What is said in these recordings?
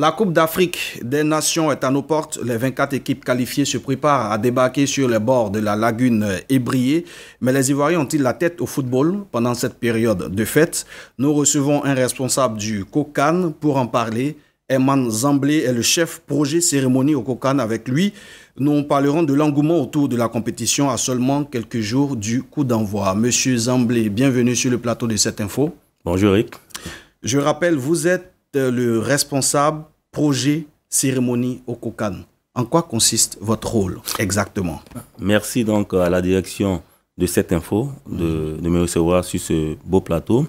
La Coupe d'Afrique des Nations est à nos portes. Les 24 équipes qualifiées se préparent à débarquer sur les bords de la lagune ébriée. Mais les Ivoiriens ont-ils la tête au football pendant cette période de fête Nous recevons un responsable du COCAN pour en parler. Eman Zamblé est le chef projet cérémonie au COCAN. Avec lui, nous parlerons de l'engouement autour de la compétition à seulement quelques jours du coup d'envoi. Monsieur Zamblé, bienvenue sur le plateau de cette info. Bonjour Eric. Je rappelle, vous êtes le responsable projet cérémonie au COCAN. En quoi consiste votre rôle exactement Merci donc à la direction de cette info, de, me recevoir sur ce beau plateau.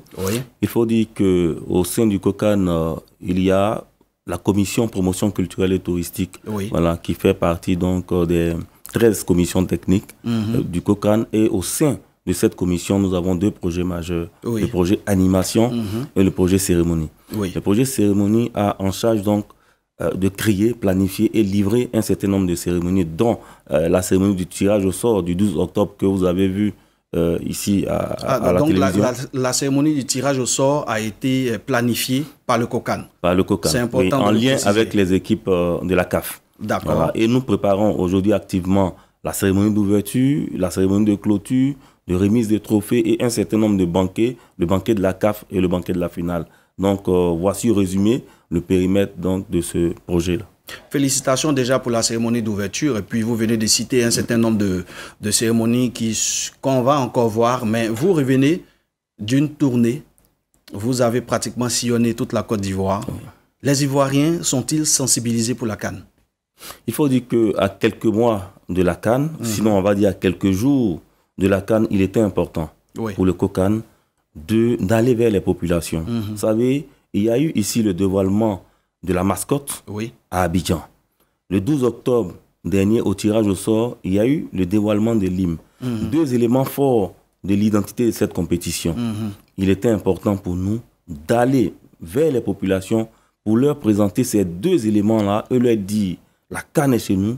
Il faut dire qu'au sein du COCAN, il y a la commission promotion culturelle et touristique, voilà, qui fait partie donc euh, des 13 commissions techniques mm-hmm. euh, du COCAN. Et au sein de cette commission, nous avons deux projets majeurs. Le projet animation mhm. et le projet cérémonie. Le projet cérémonie a en charge donc euh, de créer, planifier et livrer un certain nombre de cérémonies, dont euh, la cérémonie du tirage au sort du 12 octobre que vous avez vu euh, ici ah, à, la donc La, cérémonie du tirage au sort a été planifiée par le COCAN. Par le COCAN. en lien avec les équipes de la CAF. D'accord. Et nous préparons aujourd'hui activement la cérémonie d'ouverture, la cérémonie de clôture, de remise de trophées et un certain nombre de banquets, le banquet de la CAF et le banquet de la finale. Donc euh, voici résumé le périmètre donc, de ce projet-là. Félicitations déjà pour la cérémonie d'ouverture. Et puis, vous venez de citer un certain nombre de, cérémonies qu'on va encore voir. Mais vous revenez d'une tournée. Vous avez pratiquement sillonné toute la Côte d'Ivoire. Les Ivoiriens sont-ils sensibilisés pour la Cannes Il faut dire qu'à quelques mois de la Cannes, hum. sinon on va dire à quelques jours, de la canne, il était important pour le COCAN d'aller vers les populations. Mhm. Vous savez, il y a eu ici le dévoilement de la mascotte à Abidjan. Le 12 octobre dernier, au tirage au sort, il y a eu le dévoilement de l'hymne. Deux éléments forts de l'identité de cette compétition. Mhm. Il était important pour nous d'aller vers les populations pour leur présenter ces deux éléments-là et leur dire, la canne est chez nous,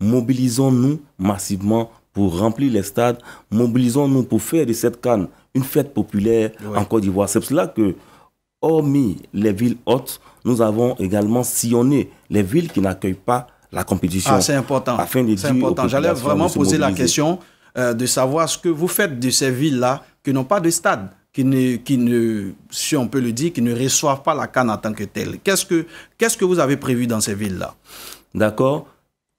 mobilisons-nous massivement pour remplir les stades. Mobilisons-nous pour faire de cette canne une fête populaire en Côte d'Ivoire. C'est pour cela que, hormis les villes hautes, nous avons également sillonné les villes qui n'accueillent pas la compétition. Ah, c'est important. c'est important. J'allais vraiment poser la question euh, de savoir ce que vous faites de ces villes-là qui n'ont pas de stade. Qui ne, qui ne, si on peut le dire, qui ne reçoivent pas la canne en tant que telle. Qu'est-ce que, qu'est-ce que vous avez prévu dans ces villes-là D'accord.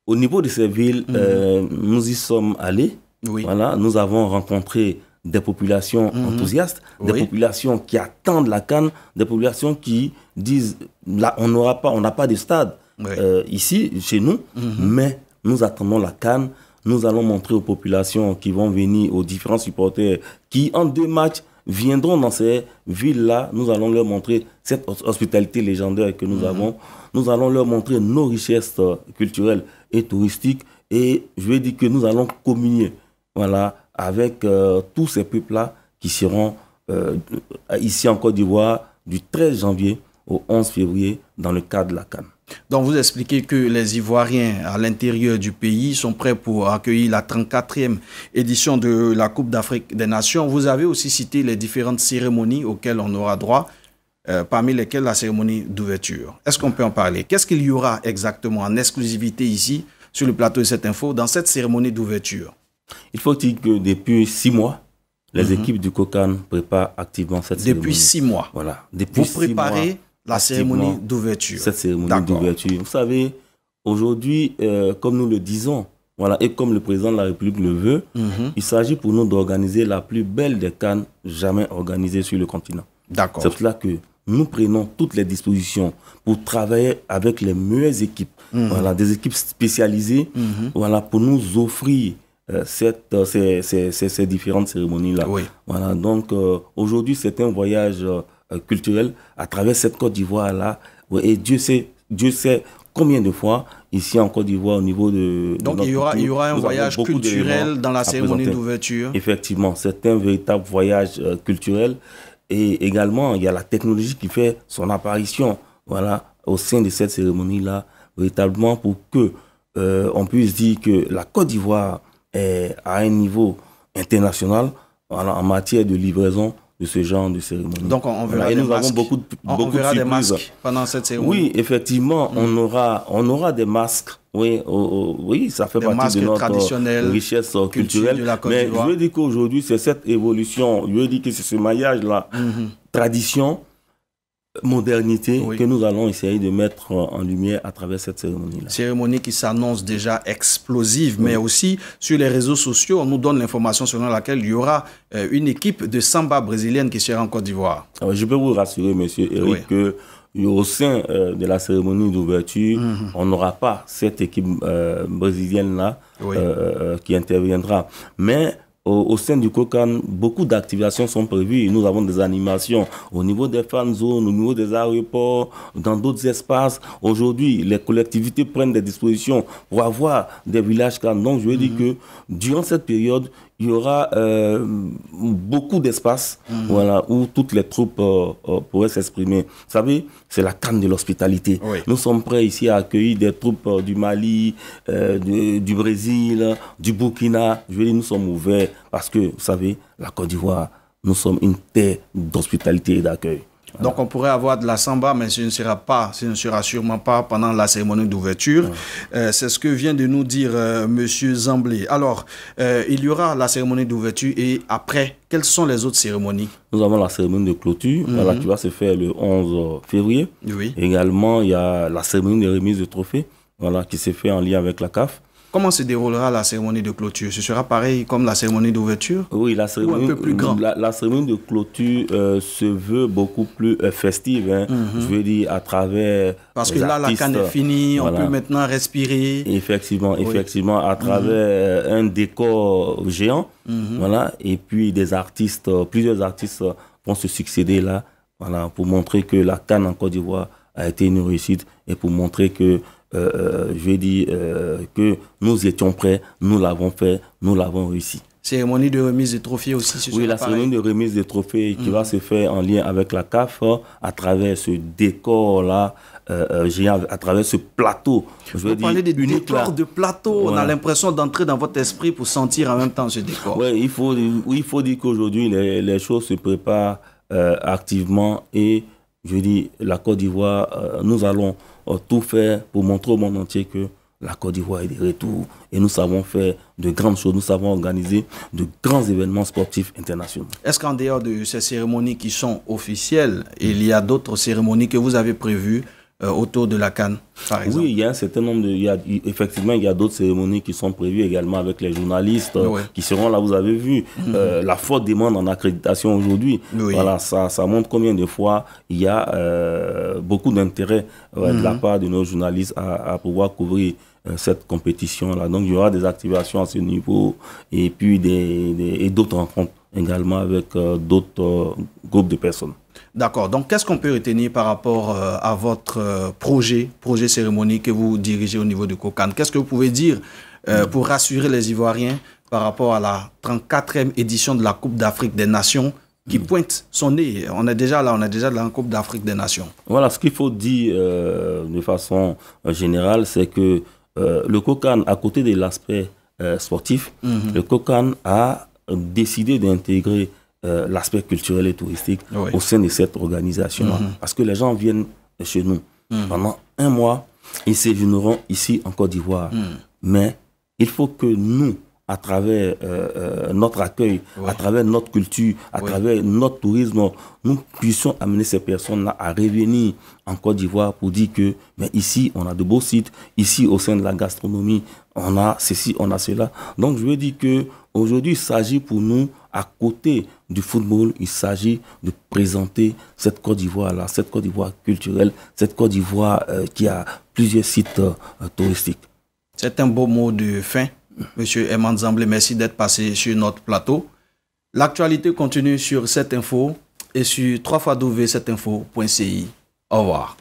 Au niveau de ces villes, mm. euh, nous y sommes allés. Voilà, nous avons rencontré des populations mm-hmm. enthousiastes, des populations qui attendent la canne, des populations qui disent là on n'aura pas, on n'a pas de stade euh, ici chez nous, mm-hmm. mais nous attendons la canne. Nous allons montrer aux populations qui vont venir, aux différents supporters qui en deux matchs viendront dans ces villes-là. Nous allons leur montrer cette hospitalité légendaire que nous mm-hmm. avons. Nous allons leur montrer nos richesses euh, culturelles et touristique. Et je vais dire que nous allons communier voilà, avec euh, tous ces peuples-là qui seront euh, ici en Côte d'Ivoire du 13 janvier au 11 février dans le cadre de la Cannes. Donc vous expliquez que les Ivoiriens à l'intérieur du pays sont prêts pour accueillir la 34e édition de la Coupe d'Afrique des Nations. Vous avez aussi cité les différentes cérémonies auxquelles on aura droit euh, parmi lesquels la cérémonie d'ouverture. Est-ce qu'on peut en parler Qu'est-ce qu'il y aura exactement en exclusivité ici, sur le plateau de cette info, dans cette cérémonie d'ouverture Il faut dire que depuis six mois, les mhm. équipes du COCAN préparent activement cette cérémonie. Depuis six mois. Voilà. Depuis Vous la cérémonie d'ouverture. Cette cérémonie d'ouverture. Vous savez, aujourd'hui, euh, comme nous le disons, voilà, et comme le président de la République le veut, mhm. il s'agit pour nous d'organiser la plus belle des cannes jamais organisée sur le continent. D'accord. C'est pour cela que nous prenons toutes les dispositions pour travailler avec les meilleures équipes, mhm. voilà, des équipes spécialisées, mhm. voilà, pour nous offrir euh, cette, euh, ces, ces, ces, différentes cérémonies-là. Voilà, donc euh, aujourd'hui, c'est un voyage culturel à travers cette Côte d'Ivoire-là. Et Dieu sait, Dieu sait combien de fois ici en Côte d'Ivoire au niveau de... Donc il, y aura, il y aura un voyage culturel dans la cérémonie d'ouverture. Effectivement, c'est un véritable voyage culturel et également, il y a la technologie qui fait son apparition voilà, au sein de cette cérémonie-là, véritablement pour que euh, on puisse dire que la Côte d'Ivoire est à un niveau international en matière de livraison de ce genre de cérémonie. Donc on verra des masques. beaucoup de, beaucoup de masques pendant cette cérémonie. Oui, effectivement, on hmm. aura on aura des masques. Oui, oui, ça fait partie de notre richesse culturelle. mais je veux dire qu'aujourd'hui, c'est cette évolution, je veux dire que c'est ce maillage là, hmm, hmm. tradition modernité que nous allons essayer de mettre en lumière à travers cette cérémonie-là. Cérémonie qui s'annonce déjà explosive, mais aussi sur les réseaux sociaux, on nous donne l'information selon laquelle il y aura euh, une équipe de samba brésilienne qui sera en Côte d'Ivoire. Ah je peux vous rassurer, monsieur Eric, qu'au que euh, au sein euh, de la cérémonie d'ouverture, mhm. on n'aura pas cette équipe brésilienne-là qui interviendra. Mais au, sein du COCAN, beaucoup d'activations sont prévues. Nous avons des animations au niveau des fan zones, au niveau des aéroports, dans d'autres espaces. Aujourd'hui, les collectivités prennent des dispositions pour avoir des villages CAN. Donc, je veux dire mhm. que durant cette période, il y aura euh, beaucoup d'espace mhm. où toutes les troupes euh, euh, pourraient s'exprimer. Vous savez, c'est la canne de l'hospitalité. Nous sommes prêts ici à accueillir des troupes du Mali, du, du, Brésil, du Burkina. Je veux dire, nous sommes ouverts parce que, vous savez, la Côte d'Ivoire, nous sommes une terre d'hospitalité et d'accueil. Donc on pourrait avoir de la samba, mais ce ne sera pas, ce ne sera sûrement pas pendant la cérémonie d'ouverture. Euh, c'est ce que vient de nous dire M. Euh, Monsieur Zamblé. Alors, euh, il y aura la cérémonie d'ouverture et après, quelles sont les autres cérémonies Nous avons la cérémonie de clôture, mhm. qui va se faire le 11 février. Également, il y a la cérémonie de remise de trophées, qui se fait en lien avec la CAF. Comment se déroulera la cérémonie de clôture Ce sera pareil comme la cérémonie d'ouverture Oui, la cérémonie, la, de clôture euh, se veut beaucoup plus euh, festive. Hein. Mhm. Je veux dire, à travers. Parce que là, la canne est finie, on peut maintenant respirer. Effectivement, effectivement, à travers euh, un décor géant. Mhm. Voilà, et puis des artistes, plusieurs artistes vont se succéder là, voilà, pour montrer que la canne en Côte d'Ivoire a été une réussite et pour montrer que euh, euh, je dis dire euh, que nous étions prêts, nous l'avons fait, nous l'avons réussi. Cérémonie de remise des trophées aussi. Ce oui, la cérémonie de remise des trophées qui mm. va se faire en lien avec la CAF à travers ce décor-là à travers ce plateau. Je Vous parlez des décors de plateau. On a l'impression d'entrer dans votre esprit pour sentir en même temps ce décor. Oui, il faut, il faut dire qu'aujourd'hui, les, les, choses se préparent activement et je dis, la Côte d'Ivoire, euh, nous allons euh, tout faire pour montrer au monde entier que la Côte d'Ivoire est de retour. Et nous savons faire de grandes choses. Nous savons organiser de grands événements sportifs internationaux. Est-ce qu'en dehors de ces cérémonies qui sont officielles, il y a d'autres cérémonies que vous avez prévues euh, autour de la Cannes, par Oui, il y a un certain nombre de. effectivement, il y a d'autres cérémonies qui sont prévues également avec les journalistes euh, qui seront là, vous avez vu. Mhm. Euh, la forte demande en accréditation aujourd'hui. Voilà, ça, montre combien de fois il y a beaucoup d'intérêt de la mhm. part de nos journalistes à, pouvoir couvrir cette compétition-là. Donc, il y aura des activations à ce niveau et puis des et d'autres rencontres également avec euh, d'autres euh, groupes de personnes. D'accord. Donc, qu'est-ce qu'on peut retenir par rapport euh, à votre projet, projet cérémonie que vous dirigez au niveau de COCAN Qu'est-ce que vous pouvez dire mm. pour rassurer les Ivoiriens par rapport à la 34e édition de la Coupe d'Afrique des Nations qui mm. pointe son nez On est déjà là, on est déjà dans la Coupe d'Afrique des Nations. Voilà, ce qu'il faut dire de façon générale, c'est que le COCAN, à côté de l'aspect sportif, mm-hmm. le COCAN a décidé d'intégrer euh, l'aspect culturel et touristique au sein de cette organisation mhm. Parce que les gens viennent chez nous mhm. pendant un mois, ils séjourneront ici en Côte d'Ivoire. Mhm. Mais il faut que nous, à travers euh, euh, notre accueil, à travers notre culture, à travers notre tourisme, nous puissions amener ces personnes-là à revenir en Côte d'Ivoire pour dire que mais ben, ici, on a de beaux sites, ici, au sein de la gastronomie, on a ceci, on a cela. Donc, je veux dire que aujourd'hui, il s'agit pour nous, à côté du football, il s'agit de présenter cette Côte d'Ivoire-là, cette Côte d'Ivoire culturelle, cette Côte d'Ivoire euh, qui a plusieurs sites touristiques. C'est un beau mot de fin. Monsieur Eman merci d'être passé sur notre plateau. L'actualité continue sur cette info et sur 3 info.ci. Au revoir.